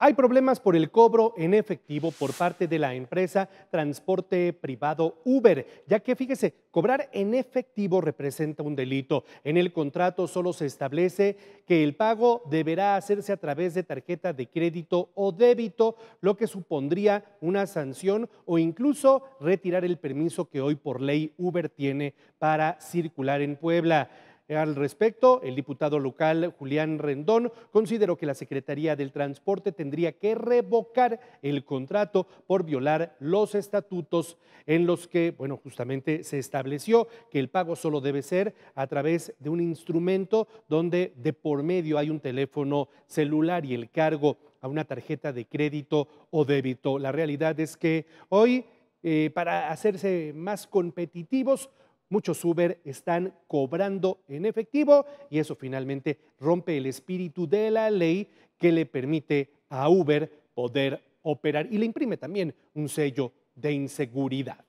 Hay problemas por el cobro en efectivo por parte de la empresa transporte privado Uber, ya que fíjese, cobrar en efectivo representa un delito. En el contrato solo se establece que el pago deberá hacerse a través de tarjeta de crédito o débito, lo que supondría una sanción o incluso retirar el permiso que hoy por ley Uber tiene para circular en Puebla. Al respecto, el diputado local Julián Rendón consideró que la Secretaría del Transporte tendría que revocar el contrato por violar los estatutos en los que, bueno, justamente se estableció que el pago solo debe ser a través de un instrumento donde de por medio hay un teléfono celular y el cargo a una tarjeta de crédito o débito. La realidad es que hoy, eh, para hacerse más competitivos, Muchos Uber están cobrando en efectivo y eso finalmente rompe el espíritu de la ley que le permite a Uber poder operar y le imprime también un sello de inseguridad.